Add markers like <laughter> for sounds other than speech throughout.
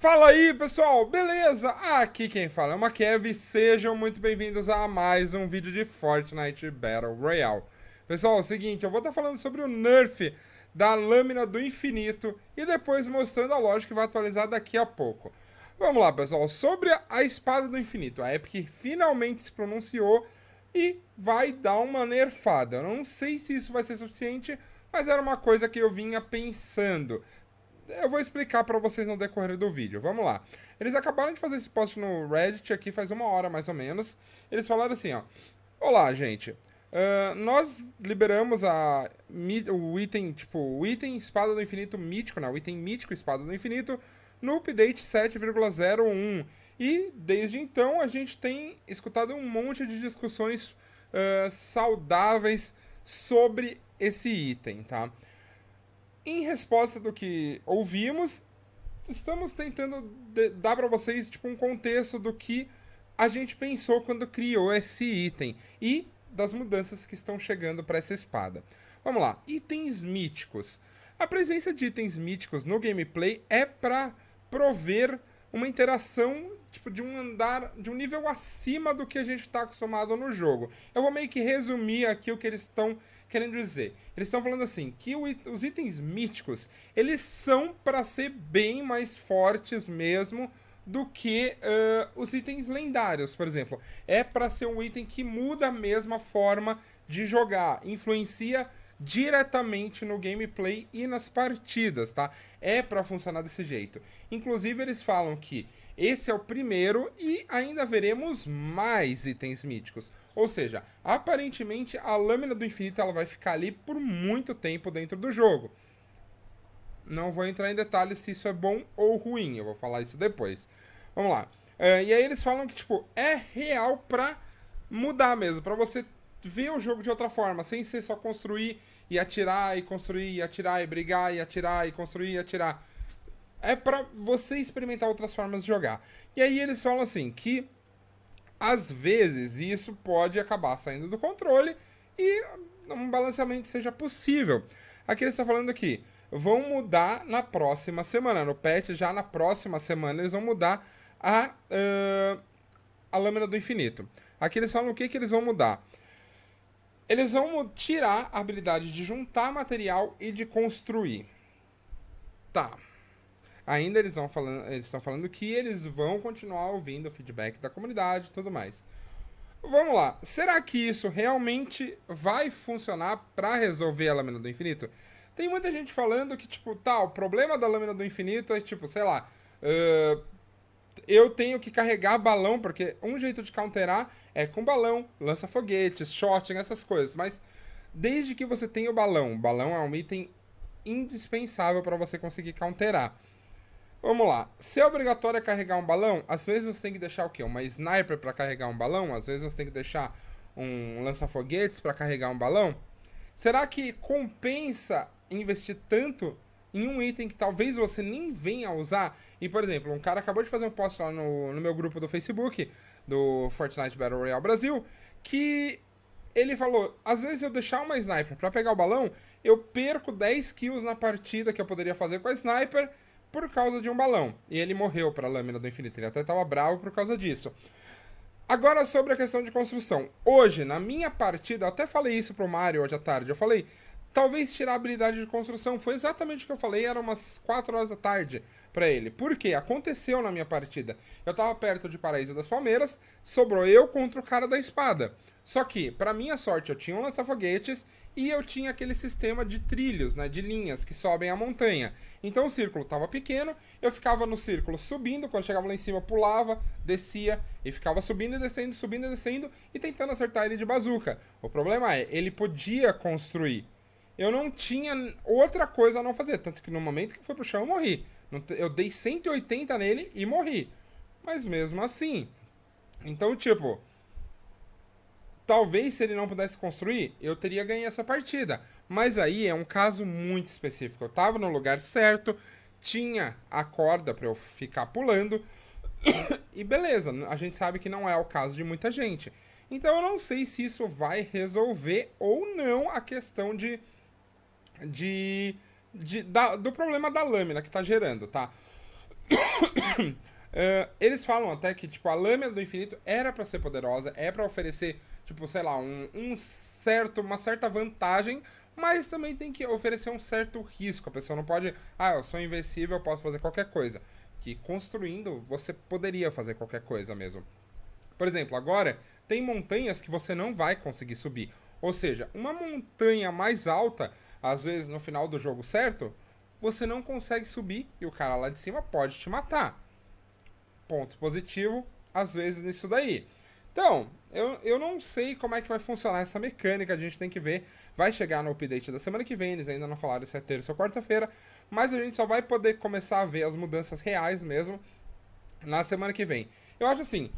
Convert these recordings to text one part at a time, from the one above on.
Fala aí pessoal, beleza? Aqui quem fala é uma Kev e sejam muito bem-vindos a mais um vídeo de Fortnite Battle Royale. Pessoal, é o seguinte, eu vou estar tá falando sobre o nerf da lâmina do infinito e depois mostrando a loja que vai atualizar daqui a pouco. Vamos lá pessoal, sobre a espada do infinito, a Epic finalmente se pronunciou e vai dar uma nerfada. Eu não sei se isso vai ser suficiente, mas era uma coisa que eu vinha pensando. Eu vou explicar para vocês no decorrer do vídeo. Vamos lá. Eles acabaram de fazer esse post no Reddit aqui faz uma hora mais ou menos. Eles falaram assim, ó. Olá, gente. Uh, nós liberamos a, o item, tipo, o item Espada do Infinito Mítico, né? O item Mítico Espada do Infinito no update 7,01. E desde então a gente tem escutado um monte de discussões uh, saudáveis sobre esse item, tá? em resposta do que ouvimos, estamos tentando dar para vocês tipo um contexto do que a gente pensou quando criou esse item e das mudanças que estão chegando para essa espada. Vamos lá, itens míticos. A presença de itens míticos no gameplay é para prover uma interação tipo de um andar, de um nível acima do que a gente está acostumado no jogo. Eu vou meio que resumir aqui o que eles estão querendo dizer. Eles estão falando assim que o, os itens míticos eles são para ser bem mais fortes mesmo do que uh, os itens lendários, por exemplo. É para ser um item que muda mesmo a forma de jogar, influencia diretamente no gameplay e nas partidas, tá? É para funcionar desse jeito. Inclusive, eles falam que esse é o primeiro e ainda veremos mais itens míticos. Ou seja, aparentemente a lâmina do infinito ela vai ficar ali por muito tempo dentro do jogo. Não vou entrar em detalhes se isso é bom ou ruim, eu vou falar isso depois. Vamos lá. Uh, e aí eles falam que, tipo, é real pra mudar mesmo, para você ver o jogo de outra forma, sem ser só construir e atirar e construir e atirar e brigar e atirar e construir e atirar. É para você experimentar outras formas de jogar. E aí eles falam assim que às vezes isso pode acabar saindo do controle e um balanceamento seja possível. Aqui eles estão falando aqui, vão mudar na próxima semana, no patch já na próxima semana eles vão mudar a uh, a lâmina do infinito. Aqui eles falam o que que eles vão mudar. Eles vão tirar a habilidade de juntar material e de construir. Tá. Ainda eles vão falando, eles estão falando que eles vão continuar ouvindo o feedback da comunidade e tudo mais. Vamos lá. Será que isso realmente vai funcionar para resolver a lâmina do infinito? Tem muita gente falando que, tipo, tá, o problema da lâmina do infinito é, tipo, sei lá, uh, eu tenho que carregar balão, porque um jeito de counterar é com balão, lança-foguetes, shotting, essas coisas. Mas desde que você tenha o balão, o balão é um item indispensável para você conseguir counterar. Vamos lá. Se é obrigatório é carregar um balão, às vezes você tem que deixar o quê? Uma sniper para carregar um balão? Às vezes você tem que deixar um lança-foguetes para carregar um balão? Será que compensa investir tanto em um item que talvez você nem venha usar. E, por exemplo, um cara acabou de fazer um post lá no, no meu grupo do Facebook, do Fortnite Battle Royale Brasil, que ele falou: às vezes eu deixar uma sniper para pegar o balão, eu perco 10 kills na partida que eu poderia fazer com a sniper por causa de um balão. E ele morreu para a lâmina do infinito, ele até estava bravo por causa disso. Agora sobre a questão de construção. Hoje, na minha partida, eu até falei isso pro Mario hoje à tarde. Eu falei: Talvez tirar a habilidade de construção, foi exatamente o que eu falei, era umas 4 horas da tarde para ele. Porque aconteceu na minha partida. Eu tava perto de Paraíso das Palmeiras, sobrou eu contra o cara da espada. Só que, para minha sorte, eu tinha um lança-foguetes e eu tinha aquele sistema de trilhos, né, de linhas que sobem a montanha. Então o círculo estava pequeno, eu ficava no círculo subindo, quando chegava lá em cima pulava, descia e ficava subindo e descendo, subindo e descendo e tentando acertar ele de bazuca. O problema é, ele podia construir eu não tinha outra coisa a não fazer. Tanto que no momento que foi pro chão, eu morri. Eu dei 180 nele e morri. Mas mesmo assim. Então, tipo. Talvez se ele não pudesse construir, eu teria ganho essa partida. Mas aí é um caso muito específico. Eu tava no lugar certo, tinha a corda para eu ficar pulando. <coughs> e beleza, a gente sabe que não é o caso de muita gente. Então eu não sei se isso vai resolver ou não a questão de de, de da, do problema da lâmina que está gerando, tá? Uh, <coughs> eles falam até que, tipo, a lâmina do infinito era para ser poderosa, é para oferecer, tipo, sei lá, um, um, certo, uma certa vantagem, mas também tem que oferecer um certo risco. A pessoa não pode, ah, eu sou invencível, eu posso fazer qualquer coisa. Que construindo, você poderia fazer qualquer coisa mesmo. Por exemplo, agora tem montanhas que você não vai conseguir subir. Ou seja, uma montanha mais alta às vezes, no final do jogo certo, você não consegue subir e o cara lá de cima pode te matar. Ponto positivo, às vezes, nisso daí. Então, eu, eu não sei como é que vai funcionar essa mecânica, a gente tem que ver. Vai chegar no update da semana que vem, eles ainda não falaram se é terça ou quarta-feira, mas a gente só vai poder começar a ver as mudanças reais mesmo na semana que vem. Eu acho assim,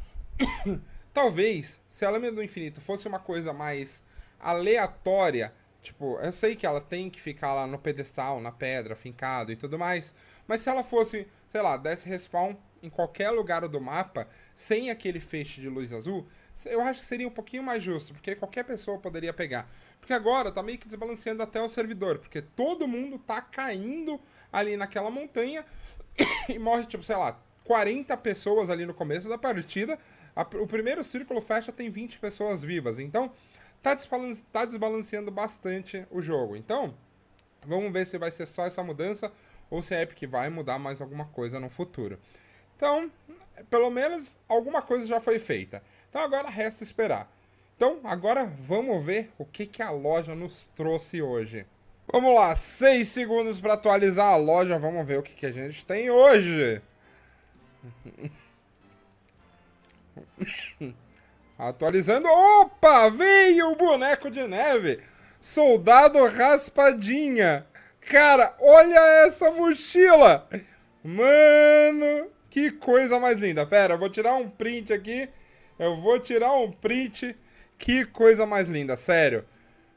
<coughs> talvez se a Lâmina do Infinito fosse uma coisa mais aleatória, Tipo, eu sei que ela tem que ficar lá no pedestal, na pedra, fincado e tudo mais. Mas se ela fosse, sei lá, desse respawn em qualquer lugar do mapa, sem aquele feixe de luz azul, eu acho que seria um pouquinho mais justo, porque qualquer pessoa poderia pegar. Porque agora tá meio que desbalanceando até o servidor, porque todo mundo tá caindo ali naquela montanha <coughs> e morre, tipo, sei lá, 40 pessoas ali no começo da partida. o primeiro círculo fecha tem 20 pessoas vivas. Então, tá, desbalance, tá desbalanceando bastante o jogo. Então, vamos ver se vai ser só essa mudança ou se a Epic vai mudar mais alguma coisa no futuro. Então, pelo menos alguma coisa já foi feita. Então agora resta esperar. Então, agora vamos ver o que, que a loja nos trouxe hoje. Vamos lá, 6 segundos para atualizar a loja. Vamos ver o que, que a gente tem hoje. <laughs> Atualizando. Opa! Veio o boneco de neve! Soldado Raspadinha! Cara, olha essa mochila! Mano, que coisa mais linda! Pera, eu vou tirar um print aqui. Eu vou tirar um print. Que coisa mais linda, sério.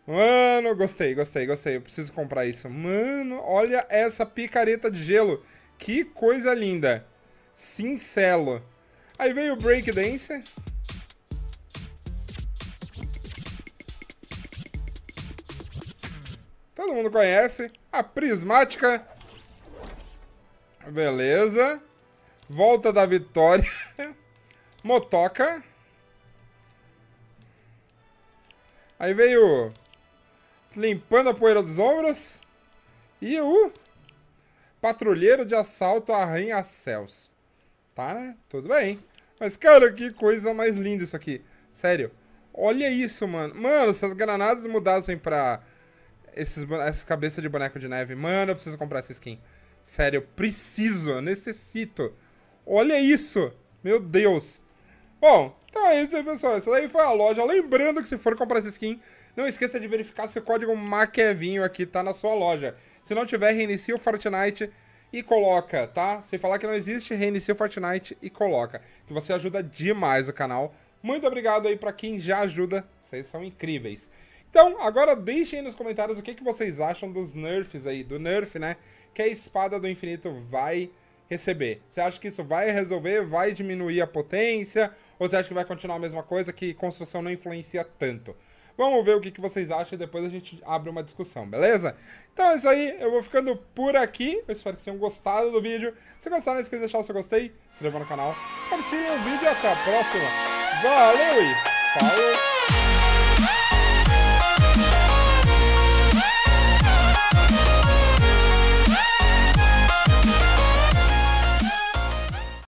Mano, gostei, gostei, gostei. Eu preciso comprar isso. Mano, olha essa picareta de gelo. Que coisa linda. Sincelo. Aí veio o Breakdance. Todo mundo conhece. A prismática. Beleza. Volta da vitória. <laughs> Motoca. Aí veio limpando a poeira dos ombros. E o patrulheiro de assalto arranha-céus. Tá, né? Tudo bem. Mas, cara, que coisa mais linda isso aqui. Sério. Olha isso, mano. Mano, se as granadas mudassem pra esses, essas cabeças de boneco de neve. Mano, eu preciso comprar essa skin. Sério, eu preciso, eu necessito. Olha isso! Meu Deus! Bom, então é isso aí, pessoal. Isso aí foi a loja. Lembrando que se for comprar essa skin, não esqueça de verificar se o código MAQUEVINHO aqui tá na sua loja. Se não tiver, reinicia o Fortnite e coloca, tá? Se falar que não existe, reinicia o Fortnite e coloca. Que você ajuda demais o canal. Muito obrigado aí para quem já ajuda. Vocês são incríveis. Então, agora deixem nos comentários o que, que vocês acham dos nerfs aí, do nerf, né? Que a espada do infinito vai receber. Você acha que isso vai resolver, vai diminuir a potência? Ou você acha que vai continuar a mesma coisa, que construção não influencia tanto? Vamos ver o que, que vocês acham e depois a gente abre uma discussão, beleza? Então é isso aí, eu vou ficando por aqui. Eu espero que vocês tenham gostado do vídeo. Se gostaram, não esqueça de deixar o seu gostei, se inscreva no canal, compartilhe o vídeo e até a próxima. Valeu e falou!